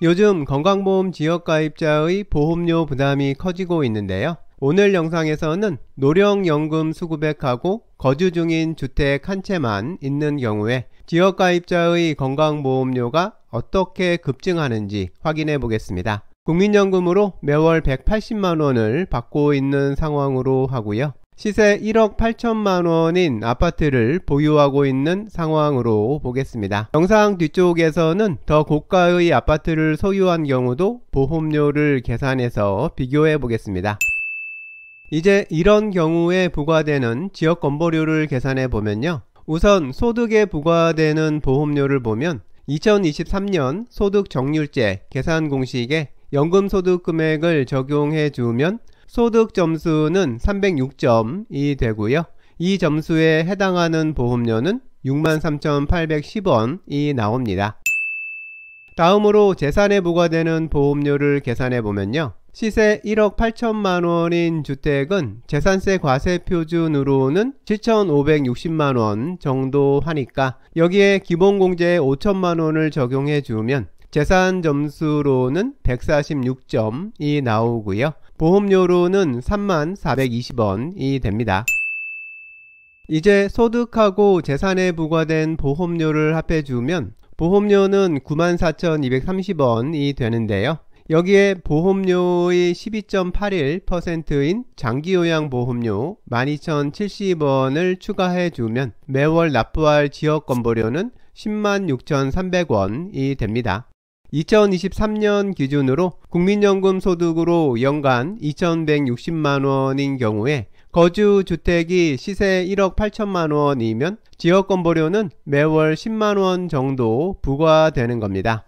요즘 건강보험 지역가입자의 보험료 부담이 커지고 있는데요. 오늘 영상에서는 노령연금 수급액하고 거주 중인 주택 한 채만 있는 경우에 지역가입자의 건강보험료가 어떻게 급증하는지 확인해 보겠습니다. 국민연금으로 매월 180만원을 받고 있는 상황으로 하고요. 시세 1억 8천만 원인 아파트를 보유하고 있는 상황으로 보겠습니다. 영상 뒤쪽에서는 더 고가의 아파트를 소유한 경우도 보험료를 계산해서 비교해 보겠습니다. 이제 이런 경우에 부과되는 지역건보료를 계산해 보면요. 우선 소득에 부과되는 보험료를 보면 2023년 소득정률제 계산 공식에 연금소득 금액을 적용해 주면 소득 점수는 306점이 되고요. 이 점수에 해당하는 보험료는 63,810원이 나옵니다. 다음으로 재산에 부과되는 보험료를 계산해 보면요. 시세 1억 8천만 원인 주택은 재산세 과세 표준으로는 7,560만 원 정도 하니까 여기에 기본공제 5천만 원을 적용해 주면 재산 점수로는 146점이 나오고요. 보험료로는 3만 420원이 됩니다. 이제 소득하고 재산에 부과된 보험료를 합해주면 보험료는 94,230원이 되는데요. 여기에 보험료의 12.81%인 장기요양보험료 12,070원을 추가해주면 매월 납부할 지역건보료는 106,300원이 됩니다. 2023년 기준으로 국민연금 소득으로 연간 2160만원인 경우에 거주 주택이 시세 1억 8천만 원이면 지역건보료는 매월 10만 원 정도 부과되는 겁니다.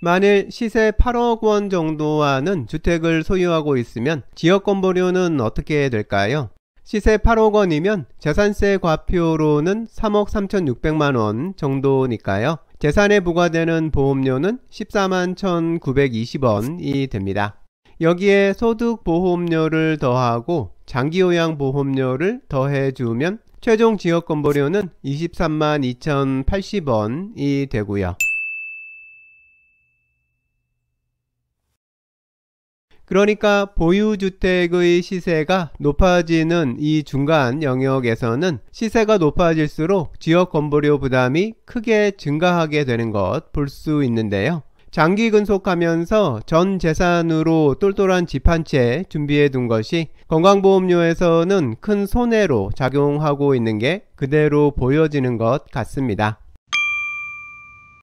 만일 시세 8억 원 정도와는 주택을 소유하고 있으면 지역건보료는 어떻게 될까요? 시세 8억 원이면 재산세 과표로는 3억 3,600만 원 정도니까요. 재산에 부과되는 보험료는 1 4 1,920원이 됩니다. 여기에 소득보험료를 더하고 장기요양보험료를 더해주면 최종 지역건보료는 2 3 2,080원이 되고요. 그러니까 보유주택의 시세가 높아지는 이 중간 영역에서는 시세가 높아질수록 지역 건보료 부담이 크게 증가하게 되는 것 볼 수 있는데요. 장기 근속하면서 전 재산으로 똘똘한 집 한 채 준비해 둔 것이 건강보험료에서는 큰 손해로 작용하고 있는 게 그대로 보여지는 것 같습니다.